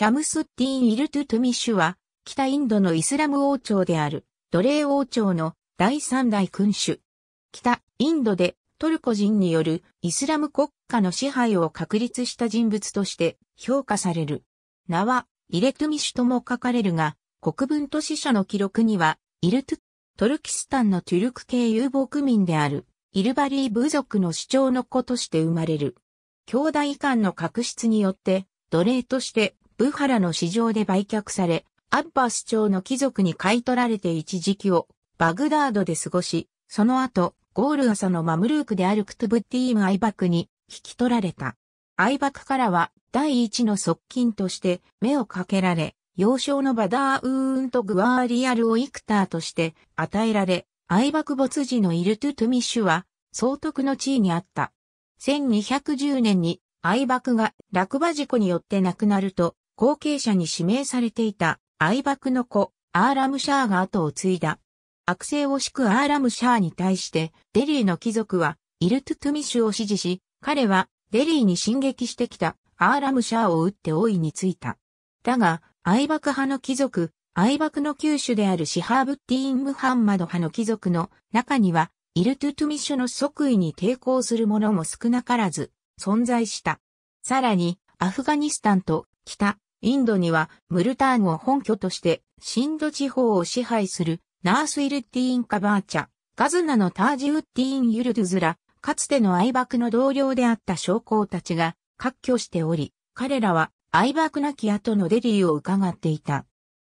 シャムスッティン・イルトゥ・トゥミシュは、北インドのイスラム王朝である、奴隷王朝の第三代君主。北インドでトルコ人によるイスラム国家の支配を確立した人物として評価される。名は、イレトゥミシュとも書かれるが、国文都市社の記録には、イルトゥ、トルキスタンのトゥルク系遊牧民である、イルバリー部族の主張の子として生まれる。兄弟間の確執によって、奴隷としてブハラの市場で売却され、アッバス朝の貴族に買い取られて一時期をバグダードで過ごし、その後、ゴール朝のマムルークであるクトゥブッティーム・アイバクに引き取られた。アイバクからは第一の側近として目をかけられ、幼少のバダーウーンとグワーリアルをイクターとして与えられ、アイバク没時のイルトゥトゥミッシュは総督の地位にあった。1210年にアイバクが落馬事故によって亡くなると、後継者に指名されていた愛爆の子、アーラムシャーが後を継いだ。悪性を敷くアーラムシャーに対して、デリーの貴族は、イルトゥトゥミシュを支持し、彼は、デリーに進撃してきた、アーラムシャーを撃って王位についた。だが、愛爆派の貴族、愛爆の旧種であるシハーブッティーン・ムハンマド派の貴族の中には、イルトゥトゥミシュの即位に抵抗する者も少なからず存在した。さらに、アフガニスタンと北インドにはムルターンを本拠としてシンド地方を支配するナースイルティーンカバーチャ、ガズナのタージウッティーンユルドゥズラ、かつての愛爆の同僚であった将校たちが割拠しており、彼らは愛爆なき後のデリーを伺っていた。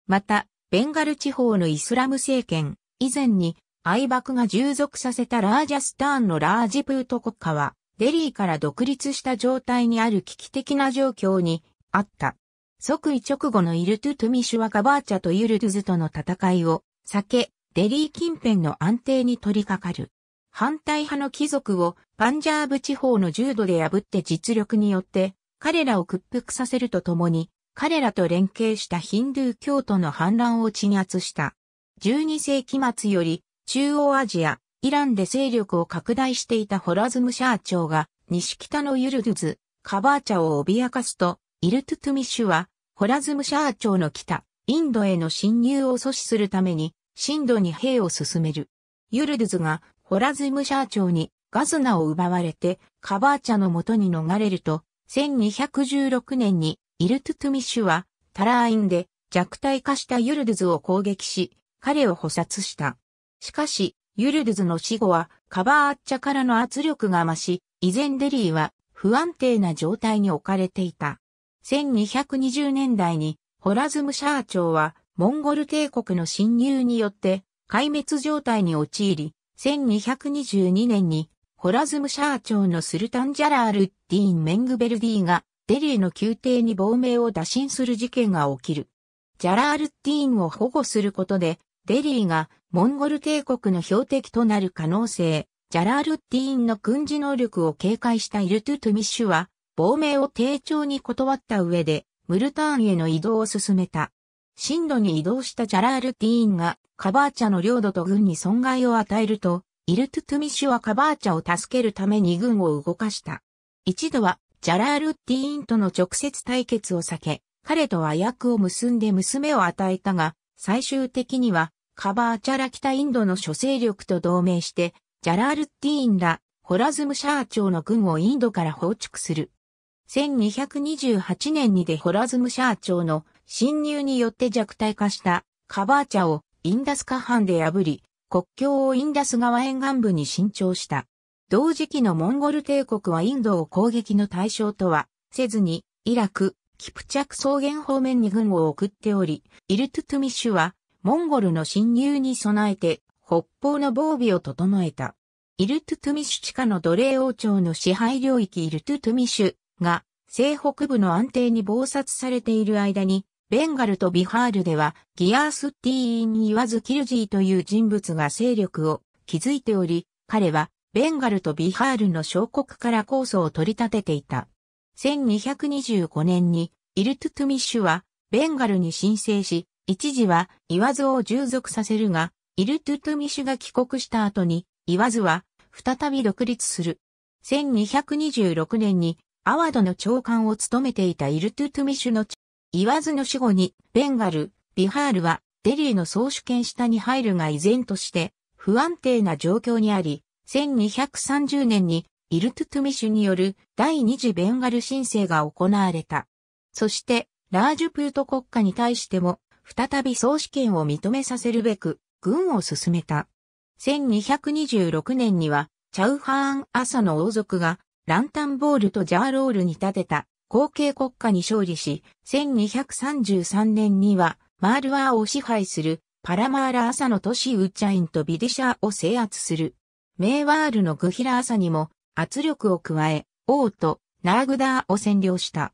また、ベンガル地方のイスラム政権、以前に愛爆が従属させたラージャスターンのラージプート国家は、デリーから独立した状態にある危機的な状況にあった。即位直後のイルトゥトゥミシュワカバーチャとユルドゥズとの戦いを避け、デリー近辺の安定に取り掛かる。反対派の貴族をパンジャーブ地方の重度で破って実力によって彼らを屈服させるとともに彼らと連携したヒンドゥー教徒の反乱を鎮圧した。12世紀末より中央アジア、イランで勢力を拡大していたホラズムシャー朝が西北のユルドゥズ、カバーチャを脅かすとイルトゥトゥミシュは、ホラズムシャー朝の北、インドへの侵入を阻止するために、深度に兵を進める。ユルドゥズが、ホラズムシャー朝に、ガズナを奪われて、カバーチャの元に逃れると、1216年に、イルトゥトゥミシュは、タラーインで、弱体化したユルドゥズを攻撃し、彼を捕殺した。しかし、ユルドゥズの死後は、カバーチャからの圧力が増し、以前デリーは、不安定な状態に置かれていた。1220年代にホラズムシャー朝はモンゴル帝国の侵入によって壊滅状態に陥り、1222年にホラズムシャー朝のスルタンジャラールディーン・メングベルディがデリーの宮廷に亡命を打診する事件が起きる。ジャラールディーンを保護することで、デリーがモンゴル帝国の標的となる可能性、ジャラールディーンの軍事能力を警戒したイルトゥトゥミッシュは亡命を丁重に断った上で、ムルターンへの移動を進めた。進路に移動したジャラール・ティーンが、カバーチャの領土と軍に損害を与えると、イルトゥトゥミシュはカバーチャを助けるために軍を動かした。一度は、ジャラール・ティーンとの直接対決を避け、彼と和訳を結んで娘を与えたが、最終的には、カバーチャラ北インドの諸勢力と同盟して、ジャラール・ティーンら、ホラズム・シャー朝の軍をインドから放逐する。1228年にデホラズムシャー朝の侵入によって弱体化したカバーチャをインダスカ藩で破り、国境をインダス川沿岸部に伸長した。同時期のモンゴル帝国はインドを攻撃の対象とはせずに、イラク、キプチャク草原方面に軍を送っており、イルトゥトゥミッシュは、モンゴルの侵入に備えて、北方の防備を整えた。イルトゥトゥミッシュ地下の奴隷王朝の支配領域イルトゥトゥミッシュが、西北部の安定に暴殺されている間に、ベンガルとビハールでは、ギアースティーン・に言わずキルジーという人物が勢力を築いており、彼は、ベンガルとビハールの小国から構想を取り立てていた。1225年に、イルトゥトゥミッシュは、ベンガルに申請し、一時は、イワズを従属させるが、イルトゥトゥミッシュが帰国した後に、イワズは、再び独立する。1226年に、アワドの長官を務めていたイルトゥトゥミシュの言わずの死後に、ベンガル、ビハールは、デリーの総主権下に入るが依然として、不安定な状況にあり、1230年に、イルトゥトゥミシュによる第二次ベンガル申請が行われた。そして、ラージュプート国家に対しても、再び総主権を認めさせるべく、軍を進めた。1226年には、チャウハーン・朝の王族がランタンボールとジャーロールに立てた後継国家に勝利し、1233年にはマールワーを支配するパラマーラ朝の都市ウッチャインとビディシャーを制圧する。メーワールのグヒラ朝にも圧力を加え、王とナーグダーを占領した。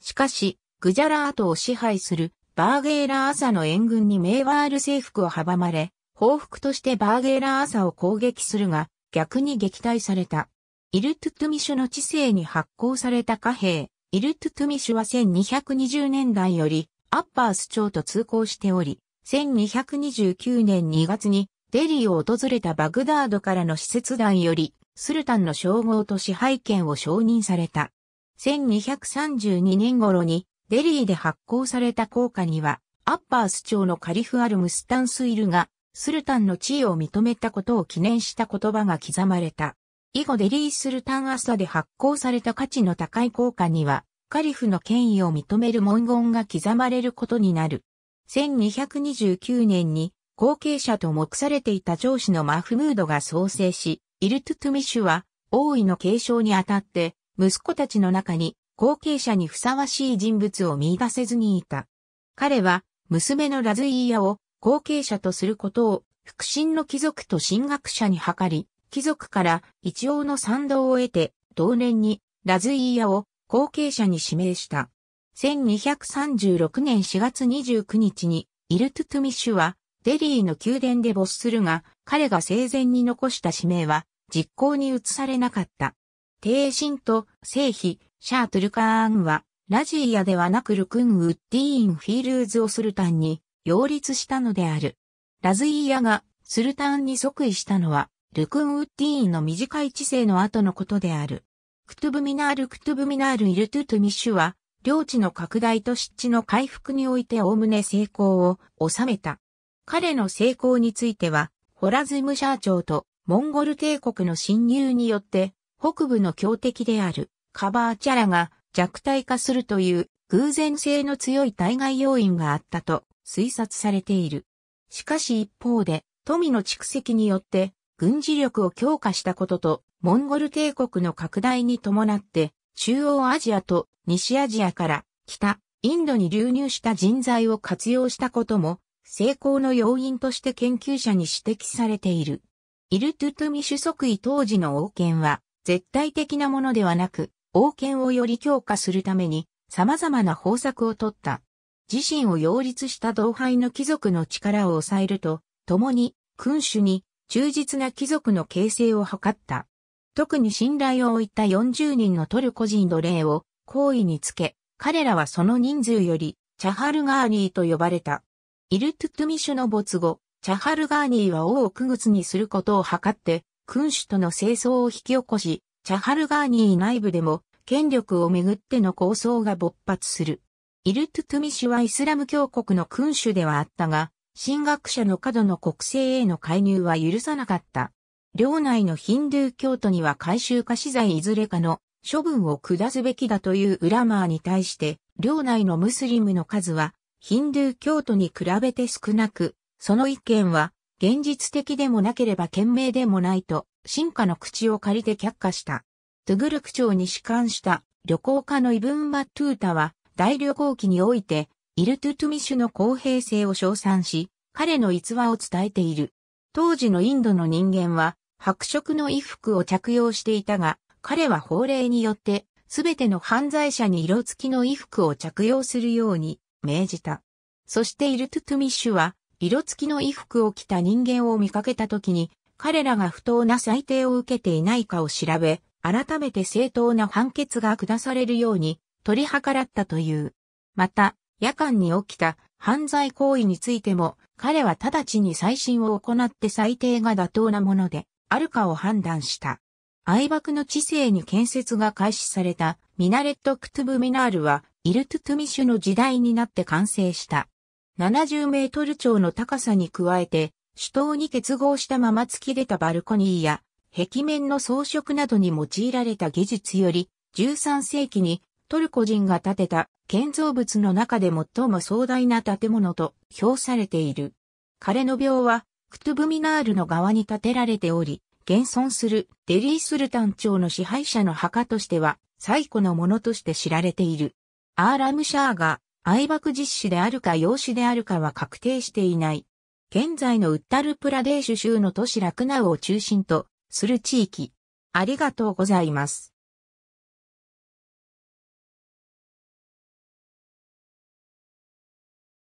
しかし、グジャラートを支配するバーゲーラー朝の援軍にメーワール征服を阻まれ、報復としてバーゲーラー朝を攻撃するが、逆に撃退された。イルトゥトゥミシュの知性に発行された貨幣、イルトゥトゥミシュは1220年代よりアッパース町と通行しており、1229年2月にデリーを訪れたバグダードからの施設団より、スルタンの称号と支配権を承認された。1232年頃にデリーで発行された硬貨には、アッパース町のカリフアルムスタンスイルが、スルタンの地位を認めたことを記念した言葉が刻まれた。以後デリースルタンアサで発行された価値の高い硬貨には、カリフの権威を認める文言が刻まれることになる。1229年に後継者と目されていた上司のマフムードが創生し、イルトゥトゥミシュは王位の継承にあたって、息子たちの中に後継者にふさわしい人物を見出せずにいた。彼は娘のラズイーヤを後継者とすることを腹心の貴族と神学者に図り、貴族から一応の賛同を得て、同年にラズイーヤを後継者に指名した。1236年4月29日に、イルトゥトゥミッシュは、デリーの宮殿で没するが、彼が生前に残した使命は、実行に移されなかった。帝神と聖妃、シャートルカーンは、ラジーヤではなくルクンウッディーンフィールズをスルタンに擁立したのである。ラズイーヤがスルタンに即位したのは、ルクンウッディーンの短い知性の後のことである。クトゥブミナールクトゥブミナールイルトゥトゥミッシュは、領地の拡大と湿地の回復においておおむね成功を収めた。彼の成功については、ホラズムシャー朝とモンゴル帝国の侵入によって、北部の強敵であるカバーチャラが弱体化するという偶然性の強い対外要因があったと推察されている。しかし一方で、富の蓄積によって軍事力を強化したことと、モンゴル帝国の拡大に伴って、中央アジアと西アジアから北、インドに流入した人材を活用したことも、成功の要因として研究者に指摘されている。イルトゥトミシュ即位当時の王権は、絶対的なものではなく、王権をより強化するために、様々な方策を取った。自身を擁立した同輩の貴族の力を抑えると、共に君主に忠実な貴族の形成を図った。特に信頼を置いた40人のトルコ人奴隷を好意につけ、彼らはその人数より、チャハルガーニーと呼ばれた。イルトゥトゥミシュの没後、チャハルガーニーは王を区別にすることを図って、君主との清掃を引き起こし、チャハルガーニー内部でも、権力をめぐっての構想が勃発する。イルトゥトゥミシュはイスラム教国の君主ではあったが、進学者の過度の国政への介入は許さなかった。領内のヒンドゥー教徒には改修化資材いずれかの処分を下すべきだというウラマーに対して、領内のムスリムの数はヒンドゥー教徒に比べて少なく、その意見は現実的でもなければ賢明でもないと、進化の口を借りて却下した。トゥグルク朝に仕官した旅行家のイブン・マトゥータは大旅行記においてイルトゥトゥミシュの公平性を称賛し、彼の逸話を伝えている。当時のインドの人間は、白色の衣服を着用していたが、彼は法令によって、すべての犯罪者に色付きの衣服を着用するように命じた。そしてイルトゥトゥミッシュは、色付きの衣服を着た人間を見かけた時に、彼らが不当な裁定を受けていないかを調べ、改めて正当な判決が下されるように取り計らったという。また、夜間に起きた犯罪行為についても、彼は直ちに再審を行って裁定が妥当なもので、あるかを判断した。愛爆の知性に建設が開始されたミナレット・クトゥブ・ミナールは、イルトゥトゥミシュの時代になって完成した。70メートル超の高さに加えて、首都に結合したまま突き出たバルコニーや、壁面の装飾などに用いられた技術より、13世紀にトルコ人が建てた建造物の中で最も壮大な建物と評されている。彼の廟は、クトゥブミナールの側に建てられており、現存するデリースルタン朝の支配者の墓としては最古のものとして知られている。アーラムシャーが愛爆実施であるか養子であるかは確定していない。現在のウッタルプラデーシュ州の都市ラクナウを中心とする地域。ありがとうございます。